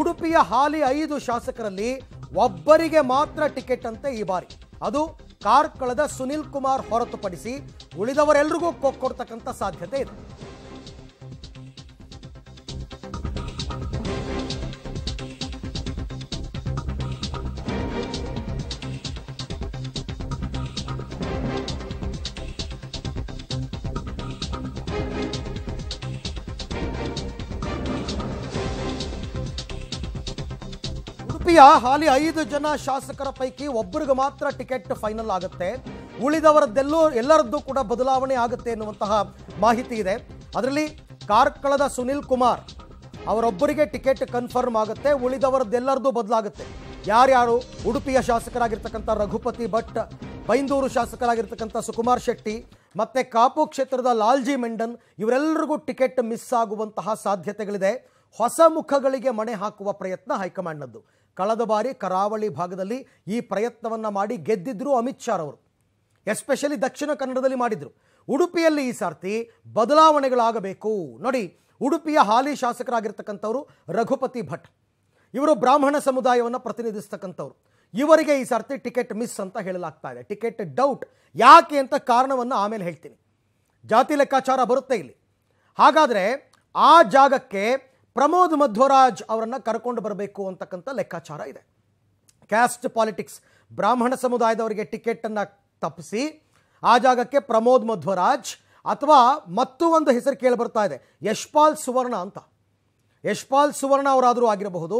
ಉಡುಪಿಯ ಹಾಲಿ ಐದು ಶಾಸಕರಲ್ಲಿ ಒಬ್ಬರಿಗೆ ಮಾತ್ರ ಟಿಕೆಟ್ ಅಂತೆ ಈ ಬಾರಿ ಅದು ಕಾರ್ಕಳದ ಸುನಿಲ್ ಕುಮಾರ್ ಹೊರತುಪಡಿಸಿ ಉಳಿದವರೆಲ್ಲರಿಗೂ ಕೊಡ್ತಕ್ಕಂಥ ಸಾಧ್ಯತೆ ಇದೆ ಹಾಲಿ ಐದು ಜನ ಶಾಸಕರ ಪೈಕಿ ಒಬ್ಬರಿಗೆ ಮಾತ್ರ ಟಿಕೆಟ್ ಫೈನಲ್ ಆಗುತ್ತೆ ಉಳಿದವರದ್ದೆಲ್ಲೂ ಎಲ್ಲರದ್ದು ಕೂಡ ಬದಲಾವಣೆ ಆಗುತ್ತೆ ಎನ್ನುವಂತಹ ಮಾಹಿತಿ ಇದೆ ಅದರಲ್ಲಿ ಕಾರ್ಕಳದ ಸುನಿಲ್ ಕುಮಾರ್ ಅವರೊಬ್ಬರಿಗೆ ಟಿಕೆಟ್ ಕನ್ಫರ್ಮ್ ಆಗುತ್ತೆ ಉಳಿದವರದ್ದೆಲ್ಲರದ್ದು ಬದಲಾಗುತ್ತೆ ಯಾರ್ಯಾರು ಉಡುಪಿಯ ಶಾಸಕರಾಗಿರ್ತಕ್ಕಂಥ ರಘುಪತಿ ಭಟ್ ಬೈಂದೂರು ಶಾಸಕರಾಗಿರ್ತಕ್ಕಂಥ ಸುಕುಮಾರ್ ಶೆಟ್ಟಿ ಮತ್ತೆ ಕಾಪು ಕ್ಷೇತ್ರದ ಲಾಲ್ಜಿ ಮೆಂಡನ್ ಇವರೆಲ್ಲರಿಗೂ ಟಿಕೆಟ್ ಮಿಸ್ ಆಗುವಂತಹ ಸಾಧ್ಯತೆಗಳಿದೆ ಹೊಸ ಮುಖಗಳಿಗೆ ಮಣೆ ಹಾಕುವ ಪ್ರಯತ್ನ ಹೈಕಮಾಂಡ್ನದ್ದು ಕಳೆದ ಬಾರಿ ಕರಾವಳಿ ಭಾಗದಲ್ಲಿ ಈ ಪ್ರಯತ್ನವನ್ನು ಮಾಡಿ ಗೆದ್ದಿದ್ದರು ಅಮಿತ್ ಶಾ ಅವರು ಎಸ್ಪೆಷಲಿ ದಕ್ಷಿಣ ಕನ್ನಡದಲ್ಲಿ ಮಾಡಿದರು ಉಡುಪಿಯಲ್ಲಿ ಈ ಸಾರ್ತಿ ಬದಲಾವಣೆಗಳಾಗಬೇಕು ನೋಡಿ ಉಡುಪಿಯ ಹಾಲಿ ಶಾಸಕರಾಗಿರ್ತಕ್ಕಂಥವರು ರಘುಪತಿ ಭಟ್ ಇವರು ಬ್ರಾಹ್ಮಣ ಸಮುದಾಯವನ್ನು ಪ್ರತಿನಿಧಿಸ್ತಕ್ಕಂಥವ್ರು ಇವರಿಗೆ ಈ ಸಾರ್ತಿ ಟಿಕೆಟ್ ಮಿಸ್ ಅಂತ ಹೇಳಲಾಗ್ತಾ ಇದೆ ಟಿಕೆಟ್ ಡೌಟ್ ಯಾಕೆ ಅಂತ ಕಾರಣವನ್ನು ಆಮೇಲೆ ಹೇಳ್ತೀನಿ ಜಾತಿ ಲೆಕ್ಕಾಚಾರ ಬರುತ್ತೆ ಇಲ್ಲಿ ಹಾಗಾದರೆ ಆ ಜಾಗಕ್ಕೆ ಪ್ರಮೋದ್ ಮಧ್ವರಾಜ್ ಅವರನ್ನು ಕರ್ಕೊಂಡು ಬರಬೇಕು ಅಂತಕ್ಕಂಥ ಲೆಕ್ಕಾಚಾರ ಇದೆ ಕ್ಯಾಸ್ಟ್ ಪಾಲಿಟಿಕ್ಸ್ ಬ್ರಾಹ್ಮಣ ಸಮುದಾಯದವರಿಗೆ ಟಿಕೆಟನ್ನು ತಪ್ಪಿಸಿ ಆ ಜಾಗಕ್ಕೆ ಪ್ರಮೋದ್ ಮಧ್ವರಾಜ್ ಅಥವಾ ಮತ್ತೂ ಒಂದು ಹೆಸರು ಕೇಳಿ ಬರ್ತಾ ಇದೆ ಯಶ್ಪಾಲ್ ಸುವರ್ಣ ಅಂತ ಯಶ್ಪಾಲ್ ಸುವರ್ಣ ಅವರಾದರೂ ಆಗಿರಬಹುದು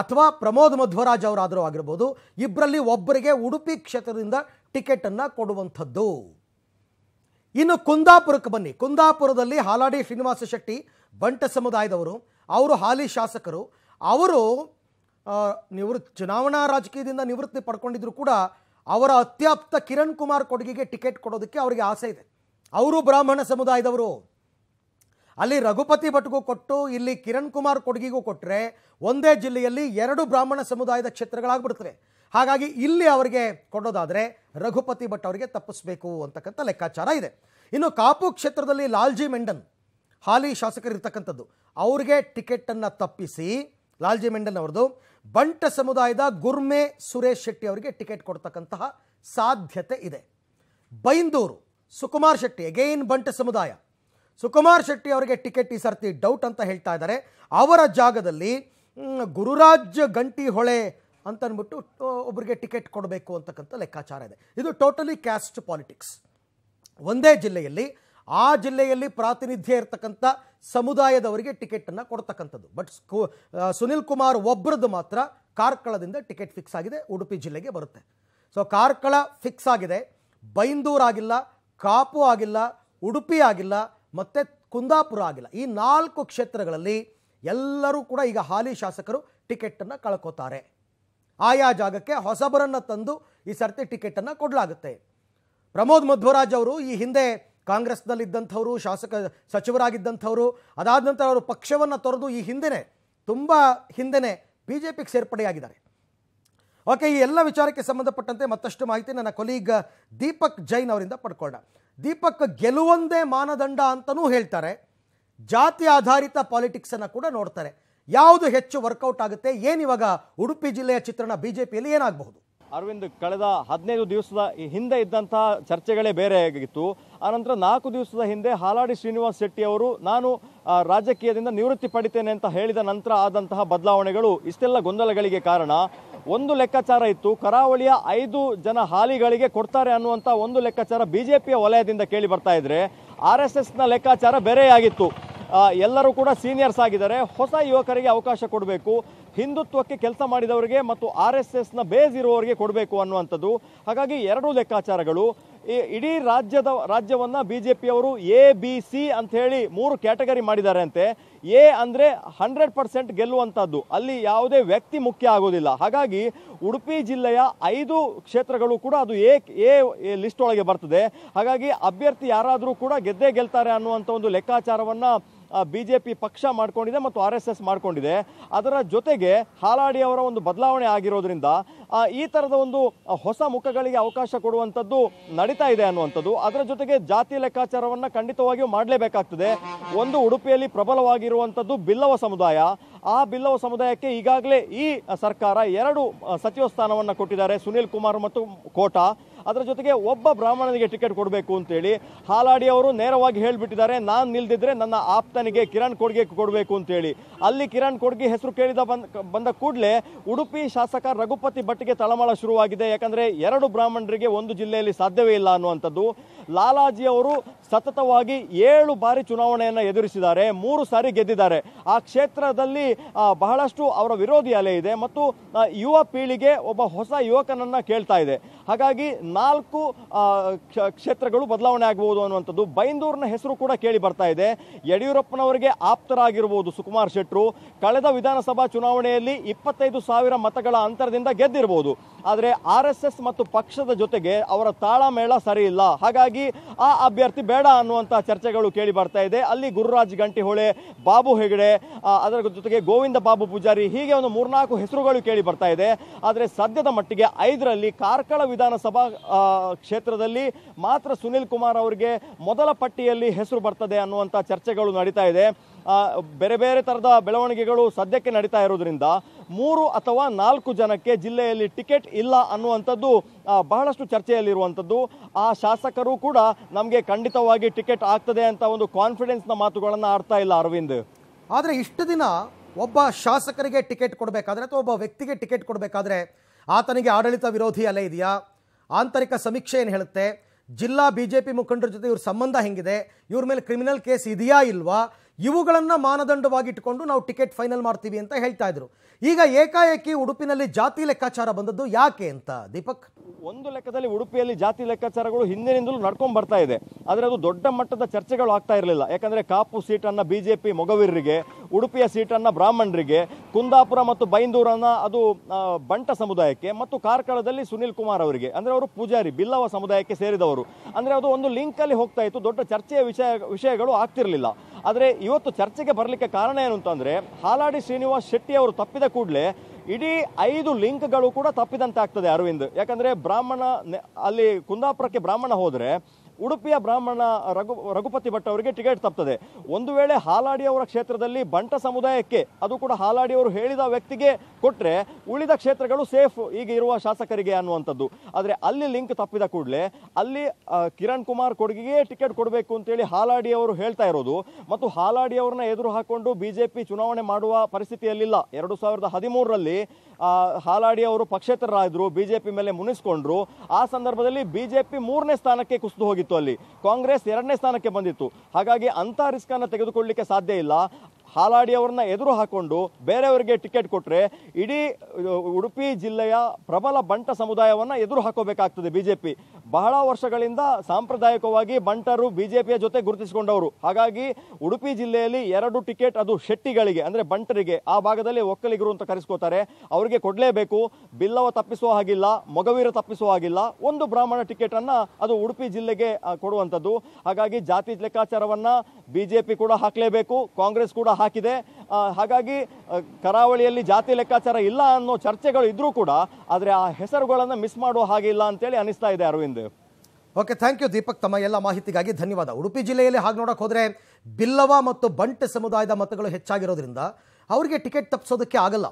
ಅಥವಾ ಪ್ರಮೋದ್ ಮಧ್ವರಾಜ್ ಅವರಾದರೂ ಆಗಿರಬಹುದು ಇಬ್ಬರಲ್ಲಿ ಒಬ್ಬರಿಗೆ ಉಡುಪಿ ಕ್ಷೇತ್ರದಿಂದ ಟಿಕೆಟನ್ನು ಕೊಡುವಂಥದ್ದು ಇನ್ನು ಕುಂದಾಪುರಕ್ಕೆ ಬನ್ನಿ ಕುಂದಾಪುರದಲ್ಲಿ ಹಾಲಾಡಿ ಶ್ರೀನಿವಾಸ ಶೆಟ್ಟಿ ಬಂಟ ಸಮುದಾಯದವರು ಅವರು ಹಾಲಿ ಶಾಸಕರು ಅವರು ನಿವೃತ್ ಚುನಾವಣಾ ರಾಜಕೀಯದಿಂದ ನಿವೃತ್ತಿ ಪಡ್ಕೊಂಡಿದ್ರು ಕೂಡ ಅವರ ಅತ್ಯಾಪ್ತ ಕಿರಣ್ ಕುಮಾರ್ ಕೊಡುಗೆಗೆ ಟಿಕೆಟ್ ಕೊಡೋದಕ್ಕೆ ಅವರಿಗೆ ಆಸೆ ಇದೆ ಅವರು ಬ್ರಾಹ್ಮಣ ಸಮುದಾಯದವರು ಅಲ್ಲಿ ರಘುಪತಿ ಭಟ್ಗೂ ಕೊಟ್ಟು ಇಲ್ಲಿ ಕಿರಣ್ ಕುಮಾರ್ ಕೊಡುಗೆಗೂ ಕೊಟ್ಟರೆ ಒಂದೇ ಜಿಲ್ಲೆಯಲ್ಲಿ ಎರಡು ಬ್ರಾಹ್ಮಣ ಸಮುದಾಯದ ಕ್ಷೇತ್ರಗಳಾಗ್ಬಿಡ್ತವೆ ಹಾಗಾಗಿ ಇಲ್ಲಿ ಅವರಿಗೆ ಕೊಡೋದಾದರೆ ರಘುಪತಿ ಭಟ್ ಅವರಿಗೆ ತಪ್ಪಿಸ್ಬೇಕು ಅಂತಕ್ಕಂಥ ಲೆಕ್ಕಾಚಾರ ಇದೆ ಇನ್ನು ಕಾಪು ಕ್ಷೇತ್ರದಲ್ಲಿ ಲಾಲ್ಜಿ ಮೆಂಡನ್ ಹಾಲಿ ಶಾಸಕರಿರ್ತಕ್ಕಂಥದ್ದು ಅವ್ರಿಗೆ ಟಿಕೆಟನ್ನು ತಪ್ಪಿಸಿ ಲಾಲ್ಜಿ ಮೆಂಡನ್ ಅವ್ರದ್ದು ಬಂಟ ಸಮುದಾಯದ ಗುರ್ಮೆ ಸುರೇಶ್ ಶೆಟ್ಟಿ ಅವರಿಗೆ ಟಿಕೆಟ್ ಕೊಡ್ತಕ್ಕಂತಹ ಸಾಧ್ಯತೆ ಇದೆ ಬೈಂದೂರು ಸುಕುಮಾರ್ ಶೆಟ್ಟಿ ಅಗೈನ್ ಬಂಟ ಸಮುದಾಯ ಸುಕುಮಾರ್ ಶೆಟ್ಟಿ ಅವರಿಗೆ ಟಿಕೆಟ್ ಈ ಸರ್ತಿ ಡೌಟ್ ಅಂತ ಹೇಳ್ತಾ ಇದ್ದಾರೆ ಅವರ ಜಾಗದಲ್ಲಿ ಗುರುರಾಜ್ ಗಂಟಿ ಹೊಳೆ ಅಂದ್ಬಿಟ್ಟು ಒಬ್ಬರಿಗೆ ಟಿಕೆಟ್ ಕೊಡಬೇಕು ಅಂತಕ್ಕಂಥ ಲೆಕ್ಕಾಚಾರ ಇದೆ ಇದು ಟೋಟಲಿ ಕ್ಯಾಸ್ಟ್ ಪಾಲಿಟಿಕ್ಸ್ ಒಂದೇ ಜಿಲ್ಲೆಯಲ್ಲಿ ಆ ಜಿಲ್ಲೆಯಲ್ಲಿ ಪ್ರಾತಿನಿಧ್ಯ ಇರತಕ್ಕಂಥ ಸಮುದಾಯದವರಿಗೆ ಟಿಕೆಟನ್ನು ಕೊಡ್ತಕ್ಕಂಥದ್ದು ಬಟ್ ಸುನಿಲ್ ಕುಮಾರ್ ಒಬ್ಬರದ್ದು ಮಾತ್ರ ಕಾರ್ಕಳದಿಂದ ಟಿಕೆಟ್ ಫಿಕ್ಸ್ ಆಗಿದೆ ಉಡುಪಿ ಜಿಲ್ಲೆಗೆ ಬರುತ್ತೆ ಸೊ ಕಾರ್ಕಳ ಫಿಕ್ಸ್ ಆಗಿದೆ ಬೈಂದೂರಾಗಿಲ್ಲ ಕಾಪು ಆಗಿಲ್ಲ ಉಡುಪಿ ಆಗಿಲ್ಲ ಮತ್ತು ಕುಂದಾಪುರ ಆಗಿಲ್ಲ ಈ ನಾಲ್ಕು ಕ್ಷೇತ್ರಗಳಲ್ಲಿ ಎಲ್ಲರೂ ಕೂಡ ಈಗ ಹಾಲಿ ಶಾಸಕರು ಟಿಕೆಟನ್ನು ಕಳ್ಕೊತಾರೆ ಆಯಾ ಜಾಗಕ್ಕೆ ಹೊಸಬರನ್ನು ತಂದು ಈ ಸರ್ತಿ ಟಿಕೆಟನ್ನು ಕೊಡಲಾಗುತ್ತೆ ಪ್ರಮೋದ್ ಮಧ್ವರಾಜ್ ಅವರು ಈ ಹಿಂದೆ ಕಾಂಗ್ರೆಸ್ನಲ್ಲಿದ್ದಂಥವರು ಶಾಸಕ ಸಚಿವರಾಗಿದ್ದಂಥವರು ಅದಾದ ನಂತರ ಅವರು ಪಕ್ಷವನ್ನು ತೊರೆದು ಈ ಹಿಂದೆನೇ ತುಂಬ ಹಿಂದೆನೆ ಬಿ ಜೆ ಪಿಗೆ ಸೇರ್ಪಡೆಯಾಗಿದ್ದಾರೆ ಓಕೆ ಈ ಎಲ್ಲ ವಿಚಾರಕ್ಕೆ ಸಂಬಂಧಪಟ್ಟಂತೆ ಮತ್ತಷ್ಟು ಮಾಹಿತಿ ನನ್ನ ಕೊಲೀಗ್ ದೀಪಕ್ ಜೈನ್ ಅವರಿಂದ ಪಡ್ಕೊಂಡ ದೀಪಕ್ ಗೆಲುವೊಂದೇ ಮಾನದಂಡ ಅಂತಲೂ ಹೇಳ್ತಾರೆ ಜಾತಿ ಆಧಾರಿತ ಪಾಲಿಟಿಕ್ಸನ್ನು ಕೂಡ ನೋಡ್ತಾರೆ ಯಾವುದು ಹೆಚ್ಚು ವರ್ಕೌಟ್ ಆಗುತ್ತೆ ಏನಿವಾಗ ಉಡುಪಿ ಜಿಲ್ಲೆಯ ಚಿತ್ರಣ ಬಿ ಜೆ ಪಿಯಲ್ಲಿ ಏನಾಗಬಹುದು ಅರವಿಂದ್ ಕಳೆದ ಹದಿನೈದು ದಿವಸದ ಹಿಂದೆ ಇದ್ದಂತಹ ಚರ್ಚೆಗಳೇ ಬೇರೆ ಆಗಿತ್ತು ಆನಂತರ ನಾಲ್ಕು ದಿವಸದ ಹಿಂದೆ ಹಾಲಾಡಿ ಶ್ರೀನಿವಾಸ್ ಶೆಟ್ಟಿ ಅವರು ನಾನು ರಾಜಕೀಯದಿಂದ ನಿವೃತ್ತಿ ಪಡಿತೇನೆ ಅಂತ ಹೇಳಿದ ನಂತರ ಆದಂತಹ ಬದಲಾವಣೆಗಳು ಇಷ್ಟೆಲ್ಲ ಗೊಂದಲಗಳಿಗೆ ಕಾರಣ ಒಂದು ಲೆಕ್ಕಾಚಾರ ಇತ್ತು ಕರಾವಳಿಯ ಐದು ಜನ ಹಾಲಿಗಳಿಗೆ ಕೊಡ್ತಾರೆ ಅನ್ನುವಂಥ ಒಂದು ಲೆಕ್ಕಾಚಾರ ಪಿಯ ವಲಯದಿಂದ ಕೇಳಿ ಬರ್ತಾ ಇದ್ರೆ ಆರ್ ಎಸ್ ಎಸ್ನ ಲೆಕ್ಕಾಚಾರ ಬೇರೆಯಾಗಿತ್ತು ಎಲ್ಲರೂ ಕೂಡ ಸೀನಿಯರ್ಸ್ ಆಗಿದ್ದಾರೆ ಹೊಸ ಯುವಕರಿಗೆ ಅವಕಾಶ ಕೊಡಬೇಕು ಹಿಂದುತ್ವಕ್ಕೆ ಕೆಲಸ ಮಾಡಿದವರಿಗೆ ಮತ್ತು ಆರ್ ಎಸ್ ಎಸ್ನ ಬೇಸ್ ಇರುವವರಿಗೆ ಕೊಡಬೇಕು ಅನ್ನುವಂಥದ್ದು ಹಾಗಾಗಿ ಎರಡೂ ಲೆಕ್ಕಾಚಾರಗಳು ಇಡೀ ರಾಜ್ಯದ ರಾಜ್ಯವನ್ನು ಬಿ ಜೆ ಪಿಯವರು ಎ ಬಿ ಸಿ ಅಂಥೇಳಿ ಮೂರು ಕ್ಯಾಟಗರಿ ಮಾಡಿದ್ದಾರೆ ಅಂತೆ ಎ ಅಂದರೆ ಹಂಡ್ರೆಡ್ ಪರ್ಸೆಂಟ್ ಗೆಲ್ಲುವಂಥದ್ದು ಅಲ್ಲಿ ಯಾವುದೇ ವ್ಯಕ್ತಿ ಮುಖ್ಯ ಆಗೋದಿಲ್ಲ ಹಾಗಾಗಿ ಉಡುಪಿ ಜಿಲ್ಲೆಯ ಐದು ಕ್ಷೇತ್ರಗಳು ಕೂಡ ಅದು ಎ ಎ ಲಿಸ್ಟ್ ಒಳಗೆ ಬರ್ತದೆ ಹಾಗಾಗಿ ಅಭ್ಯರ್ಥಿ ಯಾರಾದರೂ ಕೂಡ ಗೆದ್ದೇ ಗೆಲ್ತಾರೆ ಅನ್ನುವಂಥ ಒಂದು ಲೆಕ್ಕಾಚಾರವನ್ನು ಬಿ ಜೆ ಪಿ ಪಕ್ಷ ಮಾಡ್ಕೊಂಡಿದೆ ಮತ್ತು ಆರ್ ಎಸ್ ಎಸ್ ಮಾಡ್ಕೊಂಡಿದೆ ಅದರ ಜೊತೆಗೆ ಹಾಲಾಡಿ ಅವರ ಒಂದು ಬದಲಾವಣೆ ಆಗಿರೋದ್ರಿಂದ ಈ ಥರದ ಒಂದು ಹೊಸ ಮುಖಗಳಿಗೆ ಅವಕಾಶ ಕೊಡುವಂಥದ್ದು ನಡೀತಾ ಇದೆ ಅನ್ನುವಂಥದ್ದು ಅದರ ಜೊತೆಗೆ ಜಾತಿ ಲೆಕ್ಕಾಚಾರವನ್ನು ಖಂಡಿತವಾಗಿಯೂ ಮಾಡಲೇಬೇಕಾಗ್ತದೆ ಒಂದು ಉಡುಪಿಯಲ್ಲಿ ಪ್ರಬಲವಾಗಿರುವಂಥದ್ದು ಬಿಲ್ಲವ ಸಮುದಾಯ ಆ ಬಿಲ್ಲವ ಸಮುದಾಯಕ್ಕೆ ಈಗಾಗಲೇ ಈ ಸರ್ಕಾರ ಎರಡು ಸಚಿವ ಸ್ಥಾನವನ್ನು ಕೊಟ್ಟಿದ್ದಾರೆ ಸುನೀಲ್ ಕುಮಾರ್ ಮತ್ತು ಕೋಟಾ ಅದರ ಜೊತೆಗೆ ಒಬ್ಬ ಬ್ರಾಹ್ಮಣನಿಗೆ ಟಿಕೆಟ್ ಕೊಡಬೇಕು ಅಂತೇಳಿ ಹಾಲಾಡಿ ಅವರು ನೇರವಾಗಿ ಹೇಳಿಬಿಟ್ಟಿದ್ದಾರೆ ನಾನು ನಿಲ್ದಿದ್ರೆ ನನ್ನ ಆಪ್ತನಿಗೆ ಕಿರಣ್ ಕೊಡುಗೆ ಕೊಡಬೇಕು ಅಂತೇಳಿ ಅಲ್ಲಿ ಕಿರಣ್ ಕೊಡುಗೆ ಹೆಸರು ಕೇಳಿದ ಬಂದ ಬಂದ ಕೂಡಲೇ ಉಡುಪಿ ಶಾಸಕ ರಘುಪತಿ ಭಟ್ಗೆ ತಳಮಳ ಶುರುವಾಗಿದೆ ಯಾಕಂದರೆ ಎರಡು ಬ್ರಾಹ್ಮಣರಿಗೆ ಒಂದು ಜಿಲ್ಲೆಯಲ್ಲಿ ಸಾಧ್ಯವೇ ಇಲ್ಲ ಅನ್ನುವಂಥದ್ದು ಲಾಲಾಜಿ ಅವರು ಸತತವಾಗಿ ಏಳು ಬಾರಿ ಚುನಾವಣೆಯನ್ನು ಎದುರಿಸಿದ್ದಾರೆ ಮೂರು ಸಾರಿ ಗೆದ್ದಿದ್ದಾರೆ ಆ ಕ್ಷೇತ್ರದಲ್ಲಿ ಬಹಳಷ್ಟು ಅವರ ವಿರೋಧಿ ಅಲೆ ಇದೆ ಮತ್ತು ಯುವ ಪೀಳಿಗೆ ಒಬ್ಬ ಹೊಸ ಯುವಕನನ್ನು ಕೇಳ್ತಾ ಇದೆ ಹಾಗಾಗಿ ನಾಲ್ಕು ಕ್ಷೇತ್ರಗಳು ಬದಲಾವಣೆ ಆಗಬಹುದು ಅನ್ನುವಂಥದ್ದು ಬೈಂದೂರಿನ ಹೆಸರು ಕೂಡ ಕೇಳಿ ಬರ್ತಾ ಇದೆ ಯಡಿಯೂರಪ್ಪನವರಿಗೆ ಆಪ್ತರಾಗಿರ್ಬೋದು ಸುಕುಮಾರ್ ಶೆಟ್ಟರು ಕಳೆದ ವಿಧಾನಸಭಾ ಚುನಾವಣೆಯಲ್ಲಿ ಇಪ್ಪತ್ತೈದು ಸಾವಿರ ಮತಗಳ ಅಂತರದಿಂದ ಗೆದ್ದಿರ್ಬೋದು ಆದರೆ ಆರ್ ಎಸ್ ಎಸ್ ಮತ್ತು ಪಕ್ಷದ ಜೊತೆಗೆ ಅವರ ತಾಳಮೇಳ ಸರಿ ಇಲ್ಲ ಹಾಗಾಗಿ ಆ ಅಭ್ಯರ್ಥಿ ಬೇಡ ಅನ್ನುವಂಥ ಚರ್ಚೆಗಳು ಕೇಳಿ ಬರ್ತಾ ಇದೆ ಅಲ್ಲಿ ಗುರುರಾಜ್ ಗಂಟಿಹೊಳೆ ಬಾಬು ಹೆಗಡೆ ಅದರ ಜೊತೆಗೆ ಗೋವಿಂದ ಬಾಬು ಪೂಜಾರಿ ಹೀಗೆ ಒಂದು ಮೂರ್ನಾಲ್ಕು ಹೆಸರುಗಳು ಕೇಳಿ ಬರ್ತಾ ಇದೆ ಆದರೆ ಸದ್ಯದ ಮಟ್ಟಿಗೆ ಐದರಲ್ಲಿ ಕಾರ್ಕಳ ವಿಧಾನಸಭಾ ಕ್ಷೇತ್ರದಲ್ಲಿ ಮಾತ್ರ ಸುನಿಲ್ ಕುಮಾರ್ ಅವರಿಗೆ ಮೊದಲ ಪಟ್ಟಿಯಲ್ಲಿ ಹೆಸರು ಬರ್ತದೆ ಅನ್ನುವಂಥ ಚರ್ಚೆಗಳು ನಡೀತಾ ಇದೆ ಬೇರೆ ಬೇರೆ ಥರದ ಬೆಳವಣಿಗೆಗಳು ಸದ್ಯಕ್ಕೆ ನಡೀತಾ ಇರೋದ್ರಿಂದ ಮೂರು ಅಥವಾ ನಾಲ್ಕು ಜನಕ್ಕೆ ಜಿಲ್ಲೆಯಲ್ಲಿ ಟಿಕೆಟ್ ಇಲ್ಲ ಅನ್ನುವಂಥದ್ದು ಬಹಳಷ್ಟು ಚರ್ಚೆಯಲ್ಲಿರುವಂಥದ್ದು ಆ ಶಾಸಕರು ಕೂಡ ನಮಗೆ ಖಂಡಿತವಾಗಿ ಟಿಕೆಟ್ ಆಗ್ತದೆ ಅಂತ ಒಂದು ಕಾನ್ಫಿಡೆನ್ಸ್ನ ಮಾತುಗಳನ್ನು ಆಡ್ತಾ ಇಲ್ಲ ಅರವಿಂದ್ ಆದರೆ ಇಷ್ಟು ದಿನ ಒಬ್ಬ ಶಾಸಕರಿಗೆ ಟಿಕೆಟ್ ಕೊಡಬೇಕಾದ್ರೆ ಅಥವಾ ಒಬ್ಬ ವ್ಯಕ್ತಿಗೆ ಟಿಕೆಟ್ ಕೊಡಬೇಕಾದ್ರೆ ಆತನಿಗೆ ಆಡಳಿತ ವಿರೋಧಿ ಅಲೆ ಇದೆಯಾ ಆಂತರಿಕ ಸಮೀಕ್ಷೆ ಏನು ಹೇಳುತ್ತೆ ಜಿಲ್ಲಾ ಬಿ ಜೆ ಪಿ ಮುಖಂಡರ ಜೊತೆ ಇವ್ರ ಸಂಬಂಧ ಹೆಂಗಿದೆ ಇವ್ರ ಮೇಲೆ ಕ್ರಿಮಿನಲ್ ಕೇಸ್ ಇದೆಯಾ ಇಲ್ವಾ ಇವುಗಳನ್ನು ಮಾನದಂಡವಾಗಿಟ್ಟುಕೊಂಡು ನಾವು ಟಿಕೆಟ್ ಫೈನಲ್ ಮಾಡ್ತೀವಿ ಅಂತ ಹೇಳ್ತಾ ಇದ್ರು ಈಗ ಏಕಾಏಕಿ ಉಡುಪಿನಲ್ಲಿ ಜಾತಿ ಲೆಕ್ಕಾಚಾರ ಬಂದದ್ದು ಯಾಕೆ ಅಂತ ದೀಪಕ್ ಒಂದು ಲೆಕ್ಕದಲ್ಲಿ ಉಡುಪಿಯಲ್ಲಿ ಜಾತಿ ಲೆಕ್ಕಾಚಾರಗಳು ಹಿಂದಿನಿಂದಲೂ ನಡ್ಕೊಂಡು ಬರ್ತಾ ಇದೆ ಆದರೆ ಅದು ದೊಡ್ಡ ಮಟ್ಟದ ಚರ್ಚೆಗಳು ಆಗ್ತಾ ಇರಲಿಲ್ಲ ಯಾಕಂದ್ರೆ ಕಾಪು ಸೀಟನ್ನು ಬಿ ಜೆ ಪಿ ಮೊಗವೀರರಿಗೆ ಉಡುಪಿಯ ಸೀಟನ್ನು ಬ್ರಾಹ್ಮಣರಿಗೆ ಕುಂದಾಪುರ ಮತ್ತು ಬೈಂದೂರನ್ನ ಅದು ಬಂಟ ಸಮುದಾಯಕ್ಕೆ ಮತ್ತು ಕಾರ್ಕಳದಲ್ಲಿ ಸುನಿಲ್ ಕುಮಾರ್ ಅವರಿಗೆ ಅಂದರೆ ಅವರು ಪೂಜಾರಿ ಬಿಲ್ಲವ ಸಮುದಾಯಕ್ಕೆ ಸೇರಿದವರು ಅಂದರೆ ಅದು ಒಂದು ಲಿಂಕಲ್ಲಿ ಹೋಗ್ತಾ ಇತ್ತು ದೊಡ್ಡ ಚರ್ಚೆಯ ವಿಷಯ ವಿಷಯಗಳು ಆಗ್ತಿರಲಿಲ್ಲ ಆದರೆ ಇವತ್ತು ಚರ್ಚೆಗೆ ಬರಲಿಕ್ಕೆ ಕಾರಣ ಏನು ಅಂತಂದರೆ ಹಾಲಾಡಿ ಶ್ರೀನಿವಾಸ್ ಶೆಟ್ಟಿ ಅವರು ತಪ್ಪಿದ ಕೂಡಲೇ ಇಡೀ ಐದು ಲಿಂಕ್ಗಳು ಕೂಡ ತಪ್ಪಿದಂತೆ ಆಗ್ತದೆ ಅರವಿಂದ್ ಯಾಕಂದರೆ ಬ್ರಾಹ್ಮಣ ಅಲ್ಲಿ ಕುಂದಾಪುರಕ್ಕೆ ಬ್ರಾಹ್ಮಣ ಹೋದರೆ ಉಡುಪಿಯ ಬ್ರಾಹ್ಮಣ ರಘು ರಘುಪತಿ ಭಟ್ ಅವರಿಗೆ ಟಿಕೆಟ್ ತಪ್ತದೆ ಒಂದು ವೇಳೆ ಹಾಲಾಡಿಯವರ ಕ್ಷೇತ್ರದಲ್ಲಿ ಬಂಟ ಸಮುದಾಯಕ್ಕೆ ಅದು ಕೂಡ ಹಾಲಾಡಿಯವರು ಹೇಳಿದ ವ್ಯಕ್ತಿಗೆ ಕೊಟ್ಟರೆ ಉಳಿದ ಕ್ಷೇತ್ರಗಳು ಸೇಫ್ ಈಗ ಇರುವ ಶಾಸಕರಿಗೆ ಅನ್ನುವಂಥದ್ದು ಆದರೆ ಅಲ್ಲಿ ಲಿಂಕ್ ತಪ್ಪಿದ ಕೂಡಲೇ ಅಲ್ಲಿ ಕಿರಣ್ ಕುಮಾರ್ ಕೊಡುಗೆಗೆ ಟಿಕೆಟ್ ಕೊಡಬೇಕು ಅಂತೇಳಿ ಹಾಲಾಡಿಯವರು ಹೇಳ್ತಾ ಇರೋದು ಮತ್ತು ಹಾಲಾಡಿಯವರನ್ನ ಎದುರು ಹಾಕೊಂಡು ಬಿಜೆಪಿ ಚುನಾವಣೆ ಮಾಡುವ ಪರಿಸ್ಥಿತಿಯಲ್ಲಿಲ್ಲ ಎರಡು ಸಾವಿರದ ಹದಿಮೂರರಲ್ಲಿ ಹಾಲಾಡಿ ಅವರು ಪಕ್ಷೇತರರಾದರು ಬಿಜೆಪಿ ಮೇಲೆ ಮುನಿಸ್ಕೊಂಡ್ರು ಆ ಸಂದರ್ಭದಲ್ಲಿ ಬಿಜೆಪಿ ಮೂರನೇ ಸ್ಥಾನಕ್ಕೆ ಕುಸಿದು ಹೋಗಿತ್ತು ಆಗಿತ್ತು ಅಲ್ಲಿ ಕಾಂಗ್ರೆಸ್ ಎರಡನೇ ಸ್ಥಾನಕ್ಕೆ ಬಂದಿತ್ತು ಹಾಗಾಗಿ ರಿಸ್ಕ್ ಅನ್ನು ತೆಗೆದುಕೊಳ್ಳಲಿಕ್ಕೆ ಸಾಧ್ಯ ಇಲ್ಲ ಹಾಲಾಡಿಯವ್ರನ್ನ ಎದುರು ಹಾಕೊಂಡು ಬೇರೆಯವರಿಗೆ ಟಿಕೆಟ್ ಕೊಟ್ಟರೆ ಇಡೀ ಉಡುಪಿ ಜಿಲ್ಲೆಯ ಪ್ರಬಲ ಬಂಟ ಸಮುದಾಯವನ್ನು ಎದುರು ಹಾಕೋಬೇಕಾಗ್ತದೆ ಬಿಜೆಪಿ ಬಹಳ ವರ್ಷಗಳಿಂದ ಸಾಂಪ್ರದಾಯಿಕವಾಗಿ ಬಂಟರು ಬಿಜೆಪಿಯ ಜೊತೆ ಗುರುತಿಸಿಕೊಂಡವರು ಹಾಗಾಗಿ ಉಡುಪಿ ಜಿಲ್ಲೆಯಲ್ಲಿ ಎರಡು ಟಿಕೆಟ್ ಅದು ಶೆಟ್ಟಿಗಳಿಗೆ ಅಂದರೆ ಬಂಟರಿಗೆ ಆ ಭಾಗದಲ್ಲಿ ಒಕ್ಕಲಿಗರು ಅಂತ ಕರೆಸ್ಕೋತಾರೆ ಅವರಿಗೆ ಕೊಡಲೇಬೇಕು ಬಿಲ್ಲವ ತಪ್ಪಿಸುವ ಹಾಗಿಲ್ಲ ಮೊಗವೀರ ತಪ್ಪಿಸುವ ಹಾಗಿಲ್ಲ ಒಂದು ಬ್ರಾಹ್ಮಣ ಟಿಕೆಟ್ ಅನ್ನ ಅದು ಉಡುಪಿ ಜಿಲ್ಲೆಗೆ ಕೊಡುವಂಥದ್ದು ಹಾಗಾಗಿ ಜಾತಿ ಲೆಕ್ಕಾಚಾರವನ್ನ ಬಿಜೆಪಿ ಕೂಡ ಹಾಕಲೇಬೇಕು ಕಾಂಗ್ರೆಸ್ ಕೂಡ ಹಾಕಿ ಹಾಕಿದೆ ಹಾಗಾಗಿ ಕರಾವಳಿಯಲ್ಲಿ ಜಾತಿ ಲೆಕ್ಕಾಚಾರ ಇಲ್ಲ ಅನ್ನೋ ಚರ್ಚೆಗಳು ಇದ್ರೂ ಕೂಡ ಆದರೆ ಆ ಹೆಸರುಗಳನ್ನು ಮಿಸ್ ಮಾಡುವ ಹಾಗೆ ಇಲ್ಲ ಅಂತೇಳಿ ಅನಿಸ್ತಾ ಇದೆ Arvind okay thank you Deepak ತಮ್ಮ ಎಲ್ಲ ಮಾಹಿತಿಗಾಗಿ ಧನ್ಯವಾದ ಉಡುಪಿ ಜಿಲ್ಲೆಯಲ್ಲಿ ಹಾಗೆ ನೋಡಕ್ಕೆ ಹೋದರೆ ಬಿಲ್ಲವ ಮತ್ತು ಬಂಟ್ ಸಮುದಾಯದ ಮತಗಳು ಹೆಚ್ಚಾಗಿರೋದ್ರಿಂದ ಅವರಿಗೆ ಟಿಕೆಟ್ ತಪ್ಪಿಸೋದಕ್ಕೆ ಆಗಲ್ಲ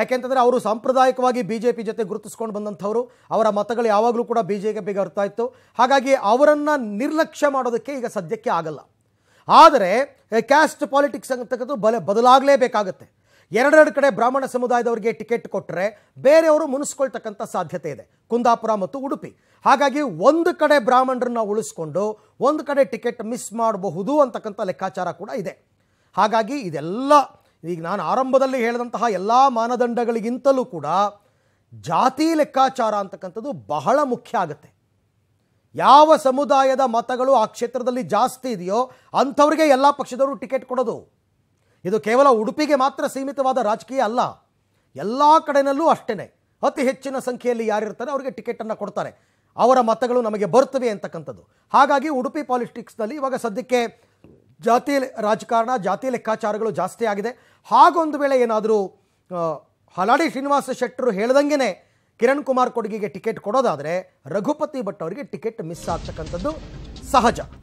ಯಾಕೆಂತಂದರೆ ಅವರು ಸಾಂಪ್ರದಾಯಿಕವಾಗಿ ಬಿ ಜೆ ಪಿ ಜೊತೆ ಗುರುತಿಸ್ಕೊಂಡು ಬಂದಂಥವರು ಅವರ ಮತಗಳು ಯಾವಾಗಲೂ ಕೂಡ ಬಿ ಜೆಗೆ ಬೇಗ ಹಾಗಾಗಿ ಅವರನ್ನು ನಿರ್ಲಕ್ಷ್ಯ ಮಾಡೋದಕ್ಕೆ ಈಗ ಸದ್ಯಕ್ಕೆ ಆಗಲ್ಲ ಆದರೆ ಕ್ಯಾಸ್ಟ್ ಪಾಲಿಟಿಕ್ಸ್ ಅಂತಕ್ಕಂಥದ್ದು ಬಲ ಬದಲಾಗಲೇಬೇಕಾಗುತ್ತೆ ಎರಡೆರಡು ಕಡೆ ಬ್ರಾಹ್ಮಣ ಸಮುದಾಯದವರಿಗೆ ಟಿಕೆಟ್ ಕೊಟ್ಟರೆ ಬೇರೆಯವರು ಮುನಿಸ್ಕೊಳ್ತಕ್ಕಂಥ ಸಾಧ್ಯತೆ ಇದೆ ಕುಂದಾಪುರ ಮತ್ತು ಉಡುಪಿ ಹಾಗಾಗಿ ಒಂದು ಕಡೆ ಬ್ರಾಹ್ಮಣರನ್ನ ಉಳಿಸ್ಕೊಂಡು ಒಂದು ಕಡೆ ಟಿಕೆಟ್ ಮಿಸ್ ಮಾಡಬಹುದು ಅಂತಕ್ಕಂಥ ಲೆಕ್ಕಾಚಾರ ಕೂಡ ಇದೆ ಹಾಗಾಗಿ ಇದೆಲ್ಲ ಈಗ ನಾನು ಆರಂಭದಲ್ಲಿ ಹೇಳಿದಂತಹ ಎಲ್ಲ ಮಾನದಂಡಗಳಿಗಿಂತಲೂ ಕೂಡ ಜಾತಿ ಲೆಕ್ಕಾಚಾರ ಅಂತಕ್ಕಂಥದ್ದು ಬಹಳ ಮುಖ್ಯ ಆಗುತ್ತೆ ಯಾವ ಸಮುದಾಯದ ಮತಗಳು ಆ ಕ್ಷೇತ್ರದಲ್ಲಿ ಜಾಸ್ತಿ ಇದೆಯೋ ಅಂಥವ್ರಿಗೆ ಎಲ್ಲ ಪಕ್ಷದವರು ಟಿಕೆಟ್ ಕೊಡೋದು ಇದು ಕೇವಲ ಉಡುಪಿಗೆ ಮಾತ್ರ ಸೀಮಿತವಾದ ರಾಜಕೀಯ ಅಲ್ಲ ಎಲ್ಲ ಕಡೆಯಲ್ಲೂ ಅಷ್ಟೇ ಅತಿ ಹೆಚ್ಚಿನ ಸಂಖ್ಯೆಯಲ್ಲಿ ಯಾರಿರ್ತಾರೆ ಅವರಿಗೆ ಟಿಕೆಟನ್ನು ಕೊಡ್ತಾರೆ ಅವರ ಮತಗಳು ನಮಗೆ ಬರ್ತವೆ ಅಂತಕ್ಕಂಥದ್ದು ಹಾಗಾಗಿ ಉಡುಪಿ ಪಾಲಿಟಿಕ್ಸ್ನಲ್ಲಿ ಇವಾಗ ಸದ್ಯಕ್ಕೆ ಜಾತಿ ರಾಜಕಾರಣ ಜಾತಿ ಲೆಕ್ಕಾಚಾರಗಳು ಜಾಸ್ತಿ ಆಗಿದೆ ಹಾಗೊಂದು ವೇಳೆ ಏನಾದರೂ ಹಲಾಡಿ ಶ್ರೀನಿವಾಸ ಶೆಟ್ಟರು ಹೇಳ್ದಂಗೆ ಕಿರಣ್ ಕುಮಾರ್ ಕೊಡಗಿಗೆ ಟಿಕೆಟ್ ಕೊಡೋದಾದರೆ ರಘುಪತಿ ಭಟ್ ಅವರಿಗೆ ಟಿಕೆಟ್ ಮಿಸ್ ಆಗ್ತಕ್ಕಂಥದ್ದು ಸಹಜ